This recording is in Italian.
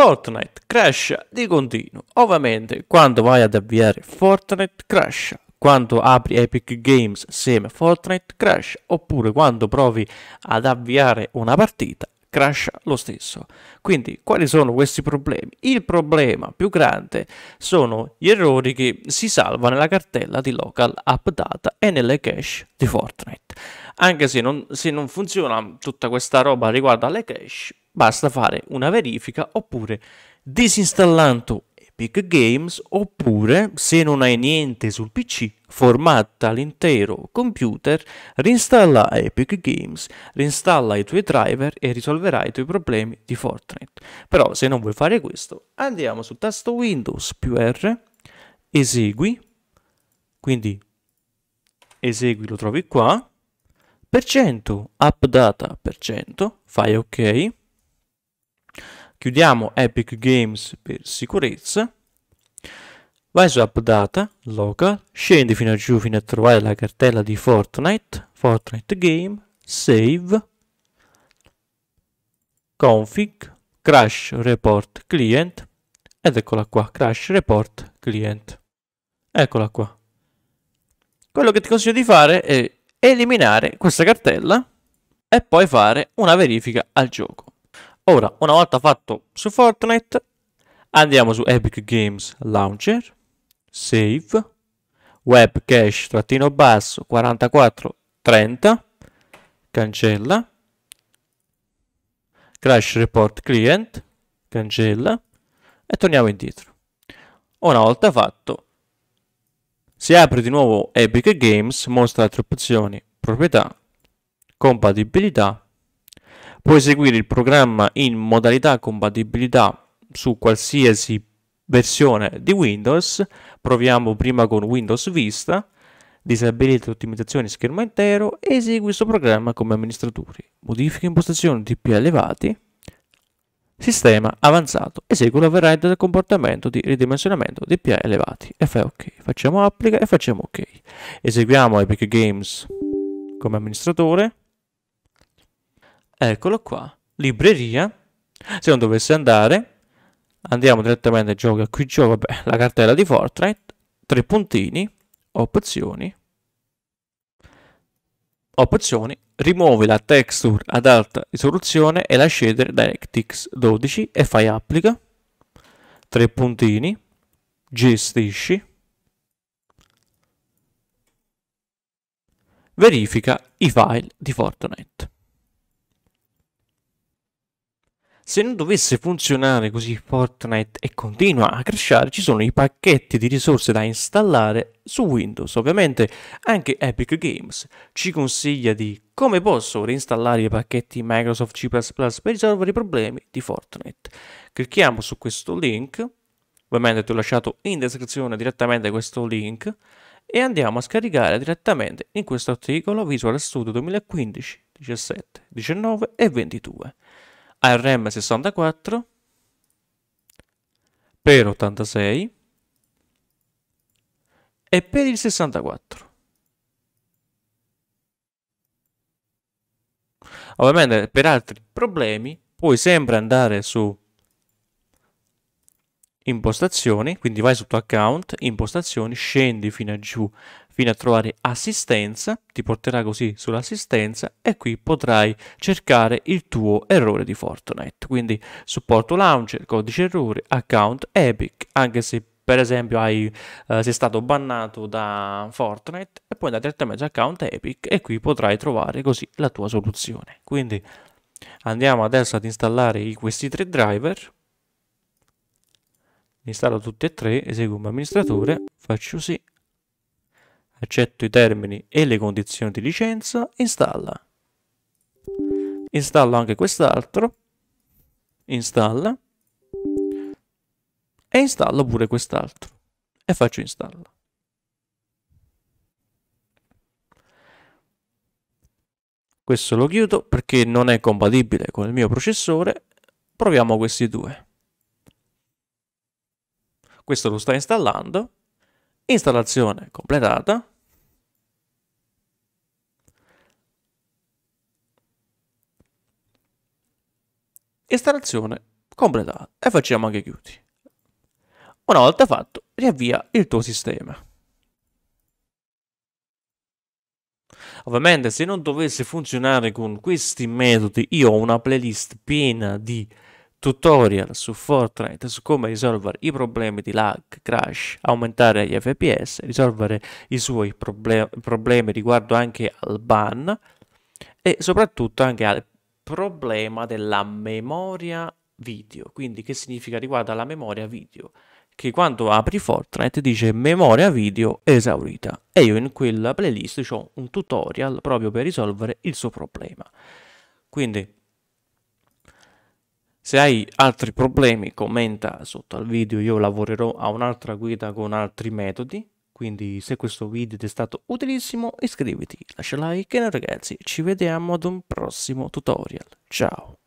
Fortnite crasha di continuo. Ovviamente, quando vai ad avviare Fortnite crasha, quando apri Epic Games seme Fortnite crasha, oppure quando provi ad avviare una partita crasha lo stesso. Quindi quali sono questi problemi? Il problema più grande sono gli errori che si salva nella cartella di local app e nelle cache di Fortnite. Anche se non, se non funziona tutta questa roba riguardo alle cache, basta fare una verifica oppure disinstallando Epic Games oppure se non hai niente sul PC formatta l'intero computer, reinstalla Epic Games, reinstalla i tuoi driver e risolverai i tuoi problemi di Fortnite. Però se non vuoi fare questo andiamo sul tasto Windows più R, esegui, quindi esegui lo trovi qua, per cento, updata per cento, fai ok Chiudiamo Epic Games per sicurezza. Vai su Updata, Local, scendi fino a giù fino a trovare la cartella di Fortnite, Fortnite Game, Save, Config, Crash Report Client, ed eccola qua, Crash Report Client. Eccola qua. Quello che ti consiglio di fare è eliminare questa cartella e poi fare una verifica al gioco. Ora, una volta fatto su Fortnite, andiamo su Epic Games Launcher, Save, Web Cache trattino basso 4430, cancella, Crash Report Client, cancella e torniamo indietro. Una volta fatto, si apre di nuovo Epic Games, mostra altre opzioni, proprietà, compatibilità puoi eseguire il programma in modalità compatibilità su qualsiasi versione di Windows. Proviamo prima con Windows Vista, disabilita ottimizzazione schermo intero, esegui questo programma come amministratore. Modifica impostazioni DP elevati, sistema avanzato, esegui la variante del comportamento di ridimensionamento DPA elevati e fai ok, facciamo applica e facciamo ok. Eseguiamo Epic Games come amministratore Eccolo qua, libreria. Se non dovesse andare, andiamo direttamente ai giochi a cui gioco, beh, la cartella di Fortnite, tre puntini, opzioni, opzioni, rimuovi la texture ad alta risoluzione e la shader DirectX 12 e fai applica, tre puntini, gestisci, verifica i file di Fortnite. Se non dovesse funzionare così Fortnite e continua a crashare, ci sono i pacchetti di risorse da installare su Windows. Ovviamente anche Epic Games ci consiglia di come posso reinstallare i pacchetti Microsoft C++ per risolvere i problemi di Fortnite. Clicchiamo su questo link, ovviamente ti ho lasciato in descrizione direttamente questo link, e andiamo a scaricare direttamente in questo articolo Visual Studio 2015, 17, 19 e 22 al 64 per 86 e per il 64. Ovviamente per altri problemi puoi sempre andare su impostazioni, quindi vai sotto account, impostazioni, scendi fino a giù fino a trovare assistenza, ti porterà così sull'assistenza e qui potrai cercare il tuo errore di Fortnite. Quindi supporto launcher, codice errore, account Epic, anche se per esempio hai, eh, sei stato bannato da Fortnite e poi andare direttamente su account Epic e qui potrai trovare così la tua soluzione. Quindi andiamo adesso ad installare questi tre driver. Installo tutti e tre, eseguo un amministratore, faccio sì accetto i termini e le condizioni di licenza, installa. Installo anche quest'altro, installa, e installo pure quest'altro, e faccio installa. Questo lo chiudo perché non è compatibile con il mio processore, proviamo questi due. Questo lo sta installando, Installazione completata. Installazione completata e facciamo anche chiudi. Una volta fatto, riavvia il tuo sistema. Ovviamente se non dovesse funzionare con questi metodi, io ho una playlist piena di tutorial su Fortnite su come risolvere i problemi di lag, crash, aumentare gli FPS, risolvere i suoi problem- problemi riguardo anche al ban e soprattutto anche al problema della memoria video. Quindi che significa riguardo alla memoria video? Che quando apri Fortnite dice memoria video esaurita e io in quella playlist ho un tutorial proprio per risolvere il suo problema. Quindi se hai altri problemi commenta sotto al video, io lavorerò a un'altra guida con altri metodi. Quindi se questo video ti è stato utilissimo iscriviti, lascia like e ragazzi ci vediamo ad un prossimo tutorial. Ciao!